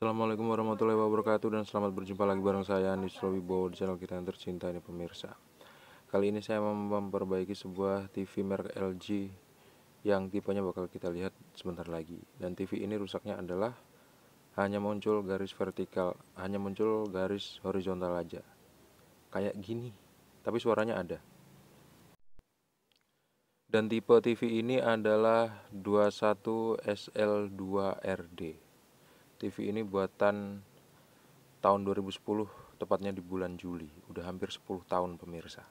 Assalamualaikum warahmatullahi wabarakatuh dan selamat berjumpa lagi bareng saya Anis Wibowo di channel kita yang tercinta ini pemirsa. Kali ini saya mau memperbaiki sebuah TV merek LG yang tipenya bakal kita lihat sebentar lagi. Dan TV ini rusaknya adalah hanya muncul garis vertikal, hanya muncul garis horizontal aja. Kayak gini, tapi suaranya ada. Dan tipe TV ini adalah 21SL2RD TV ini buatan tahun 2010, tepatnya di bulan Juli. Udah hampir 10 tahun pemirsa.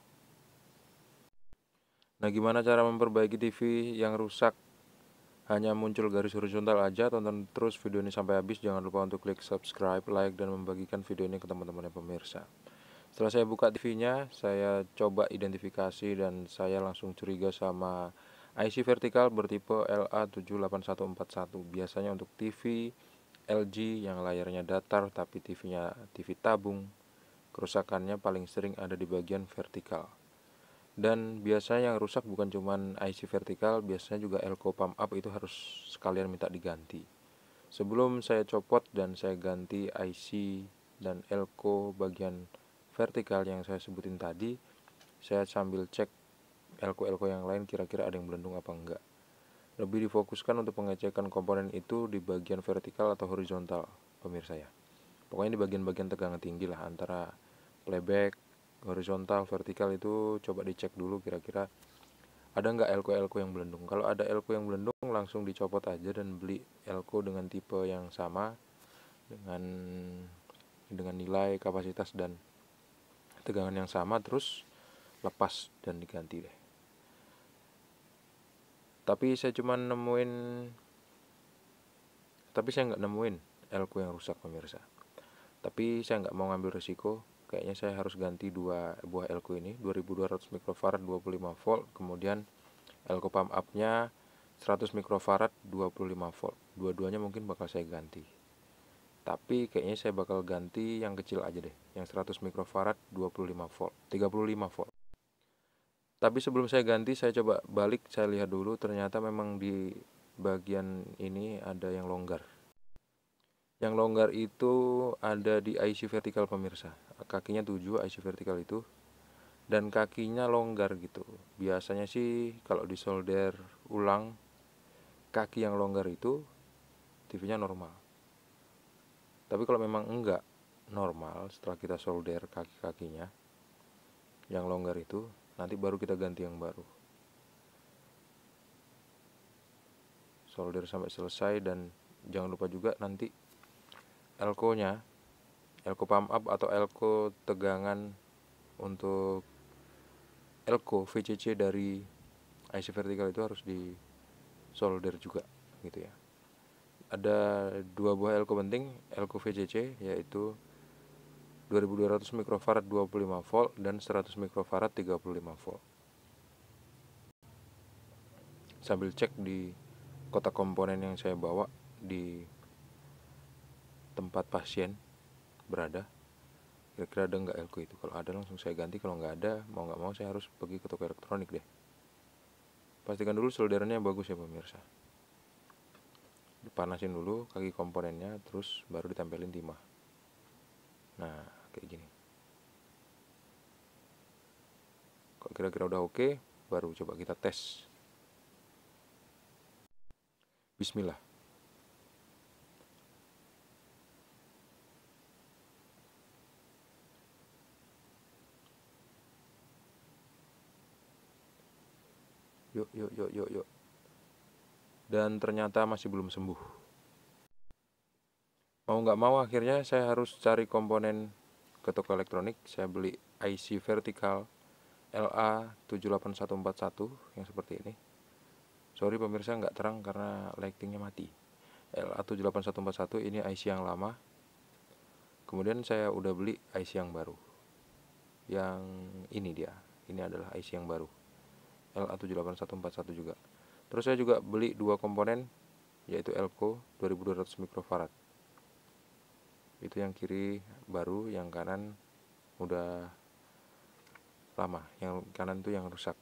Nah, gimana cara memperbaiki TV yang rusak? Hanya muncul garis horizontal aja, tonton terus video ini sampai habis. Jangan lupa untuk klik subscribe, like, dan membagikan video ini ke teman-teman yang pemirsa. Setelah saya buka TV-nya, saya coba identifikasi dan saya langsung curiga sama IC vertikal bertipe LA78141. Biasanya untuk TV LG yang layarnya datar tapi TV-nya TV tabung, kerusakannya paling sering ada di bagian vertikal. Dan biasanya yang rusak bukan cuma IC vertikal, biasanya juga elko pump up itu harus sekalian minta diganti. Sebelum saya copot dan saya ganti IC dan elko bagian vertikal yang saya sebutin tadi, saya sambil cek elko-elko yang lain kira-kira ada yang melendung apa enggak lebih difokuskan untuk pengecekan komponen itu di bagian vertikal atau horizontal, pemirsa ya. Pokoknya di bagian-bagian tegangan tinggi lah antara playback, horizontal, vertikal itu coba dicek dulu kira-kira ada nggak elko-elko yang belendung. Kalau ada elko yang belendung langsung dicopot aja dan beli elko dengan tipe yang sama dengan dengan nilai kapasitas dan tegangan yang sama terus lepas dan diganti deh tapi saya cuma nemuin tapi saya nggak nemuin elku yang rusak pemirsa tapi saya nggak mau ngambil resiko kayaknya saya harus ganti dua buah elku ini 2200 mikrofarad 25 volt kemudian elku pump up nya 100 mikrofarad 25 volt dua-duanya mungkin bakal saya ganti tapi kayaknya saya bakal ganti yang kecil aja deh yang 100 mikrofarad 25 volt 35 volt tapi sebelum saya ganti saya coba balik saya lihat dulu ternyata memang di bagian ini ada yang longgar yang longgar itu ada di IC vertikal pemirsa kakinya 7 IC vertikal itu dan kakinya longgar gitu biasanya sih kalau disolder ulang kaki yang longgar itu TV-nya normal tapi kalau memang enggak normal setelah kita solder kaki-kakinya yang longgar itu nanti baru kita ganti yang baru solder sampai selesai dan jangan lupa juga nanti elko nya elko pump up atau elko tegangan untuk elko VCC dari IC vertikal itu harus di solder juga gitu ya ada dua buah elko penting elko VCC yaitu 2200 mikrofarad 25 volt dan 100 mikrofarad 35 volt. Sambil cek di kotak komponen yang saya bawa di tempat pasien berada, kira-kira ada nggak elko itu? Kalau ada langsung saya ganti, kalau nggak ada mau nggak mau saya harus pergi ke toko elektronik deh. Pastikan dulu solderannya bagus ya pemirsa. Dipanasin dulu kaki komponennya, terus baru ditempelin timah kayak gini kalau kira-kira udah oke baru coba kita tes Bismillah yuk yuk yuk yuk yuk dan ternyata masih belum sembuh mau nggak mau akhirnya saya harus cari komponen ke toko elektronik saya beli IC vertikal la 78141 yang seperti ini sorry pemirsa nggak terang karena lightingnya mati la 78141 ini IC yang lama kemudian saya udah beli IC yang baru yang ini dia ini adalah IC yang baru la 78141 juga terus saya juga beli dua komponen yaitu ELCO 2200 mikrofarad itu yang kiri baru yang kanan udah lama yang kanan tuh yang rusak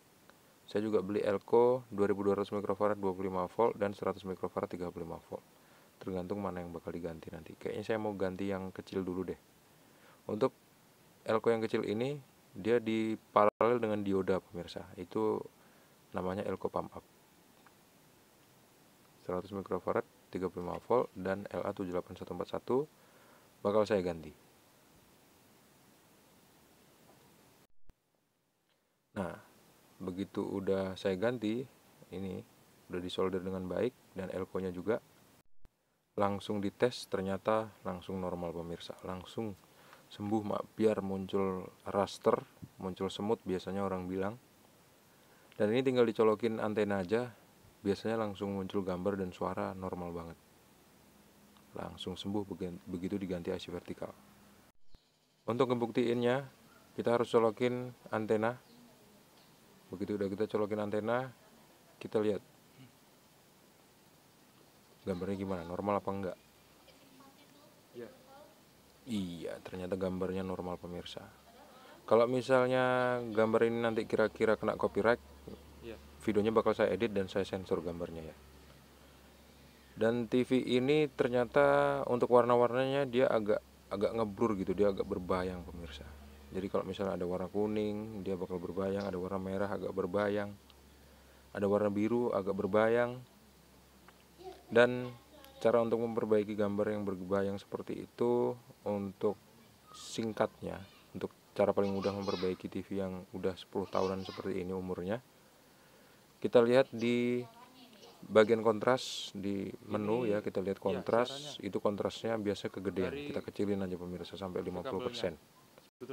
saya juga beli Elko 2200 mikrofarad 25 volt dan 100 mikrofarad 35 volt tergantung mana yang bakal diganti nanti kayaknya saya mau ganti yang kecil dulu deh untuk Elko yang kecil ini dia di dengan dioda pemirsa itu namanya Elko pump up 100 mikrofarad 35 volt dan LA 78141 bakal saya ganti. Nah, begitu udah saya ganti, ini udah disolder dengan baik dan elko-nya juga langsung dites ternyata langsung normal pemirsa langsung sembuh mak biar muncul raster muncul semut biasanya orang bilang dan ini tinggal dicolokin antena aja biasanya langsung muncul gambar dan suara normal banget langsung sembuh begitu diganti IC vertikal. Untuk ngebuktiinnya, kita harus colokin antena. Begitu udah kita colokin antena, kita lihat gambarnya gimana, normal apa enggak. Ya. Iya, ternyata gambarnya normal pemirsa. Kalau misalnya gambar ini nanti kira-kira kena copyright, ya. videonya bakal saya edit dan saya sensor gambarnya ya dan TV ini ternyata untuk warna-warnanya dia agak agak ngeblur gitu dia agak berbayang pemirsa jadi kalau misalnya ada warna kuning dia bakal berbayang ada warna merah agak berbayang ada warna biru agak berbayang dan cara untuk memperbaiki gambar yang berbayang seperti itu untuk singkatnya untuk cara paling mudah memperbaiki TV yang udah 10 tahunan seperti ini umurnya kita lihat di bagian kontras di menu ya kita lihat ya, kontras ya, itu kontrasnya biasa kegedean kita kecilin aja pemirsa sampai 50 persen ya.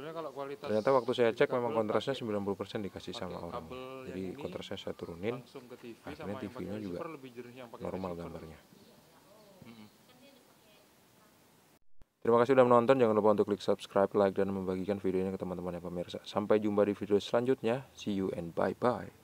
ternyata waktu saya cek memang kontrasnya 90 persen dikasih sama orang jadi kontrasnya saya turunin TV akhirnya TV-nya juga normal gambarnya Terima kasih sudah menonton, jangan lupa untuk klik subscribe, like, dan membagikan video ini ke teman-teman yang pemirsa. Sampai jumpa di video selanjutnya, see you and bye-bye.